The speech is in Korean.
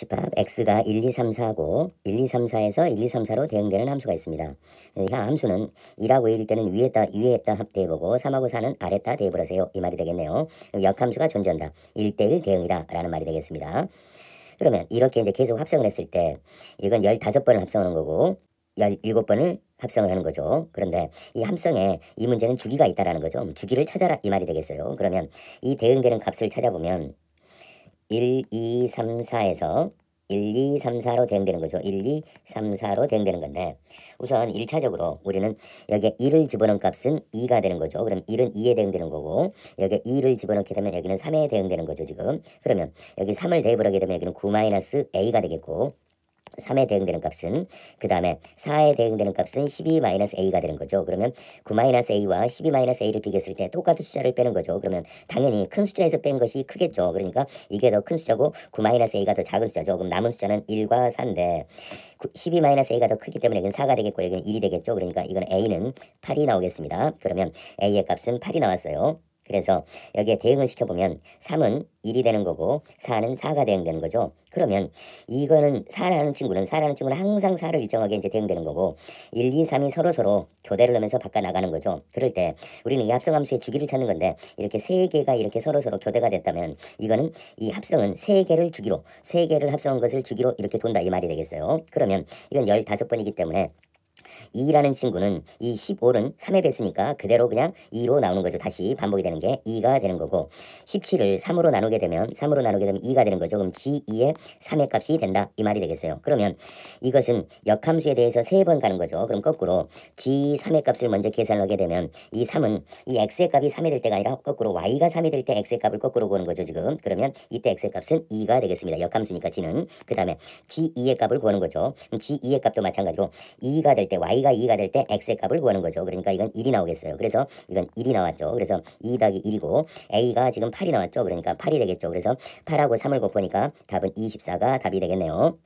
집합 x가 1, 2, 3, 4고 1, 2, 3, 4에서 1, 2, 3, 4로 대응되는 함수가 있습니다. 이 함수는 2하고 1일 때는 위에다 위에다 대입하고 3하고 4는 아래다 대입을 하세요. 이 말이 되겠네요. 역함수가 존재한다. 1대1 대응이다 라는 말이 되겠습니다. 그러면 이렇게 이제 계속 합성을 했을 때 이건 15번을 합성하는 거고 17번을 합성을 하는 거죠. 그런데 이 합성에 이 문제는 주기가 있다라는 거죠. 주기를 찾아라 이 말이 되겠어요. 그러면 이 대응되는 값을 찾아보면 1, 2, 3, 4에서 1, 2, 3, 4로 대응되는 거죠. 1, 2, 3, 4로 대응되는 건데 우선 1차적으로 우리는 여기에 1을 집어넣은 값은 2가 되는 거죠. 그럼 1은 2에 대응되는 거고 여기에 2를 집어넣게 되면 여기는 3에 대응되는 거죠. 지금 그러면 여기 3을 대입을 하게 되면 여기는 9-A가 되겠고 3에 대응되는 값은 그 다음에 4에 대응되는 값은 12-a가 되는 거죠. 그러면 9-a와 12-a를 비교했을 때 똑같은 숫자를 빼는 거죠. 그러면 당연히 큰 숫자에서 뺀 것이 크겠죠. 그러니까 이게 더 큰 숫자고 9-a가 더 작은 숫자죠. 그럼 남은 숫자는 1과 4인데 12-a가 더 크기 때문에 이건 4가 되겠고 이건 1이 되겠죠. 그러니까 이건 a는 8이 나오겠습니다. 그러면 a의 값은 8이 나왔어요. 그래서 여기에 대응을 시켜보면 3은 1이 되는 거고 4는 4가 대응되는 거죠. 그러면 이거는 4라는 친구는 4라는 친구는 항상 4를 일정하게 이제 대응되는 거고 1, 2, 3이 서로 서로 교대를 하면서 바꿔 나가는 거죠. 그럴 때 우리는 이 합성함수의 주기를 찾는 건데 이렇게 세 개가 이렇게 서로 서로 교대가 됐다면 이거는 이 합성은 세 개를 주기로 세 개를 합성한 것을 주기로 이렇게 돈다 이 말이 되겠어요. 그러면 이건 15번이기 때문에 2라는 친구는 이 15는 3의 배수니까 그대로 그냥 2로 나오는 거죠. 다시 반복이 되는 게 2가 되는 거고 17을 3으로 나누게 되면 3으로 나누게 되면 2가 되는 거죠. 그럼 G2의 3의 값이 된다. 이 말이 되겠어요. 그러면 이것은 역함수에 대해서 세 번 가는 거죠. 그럼 거꾸로 G3의 값을 먼저 계산을 하게 되면 이 3은 이 X의 값이 3이 될 때가 아니라 거꾸로 Y가 3이 될 때 X의 값을 거꾸로 보는 거죠. 지금 그러면 이때 X의 값은 2가 되겠습니다. 역함수니까 G는 그 다음에 G2의 값을 구하는 거죠. G2의 값도 마찬가지로 2가 될 때 Y y가 2가 될 때 x의 값을 구하는 거죠. 그러니까 이건 1이 나오겠어요. 그래서 이건 1이 나왔죠. 그래서 2 더하기 1이고 a가 지금 8이 나왔죠. 그러니까 8이 되겠죠. 그래서 8하고 3을 곱하니까 답은 24가 답이 되겠네요.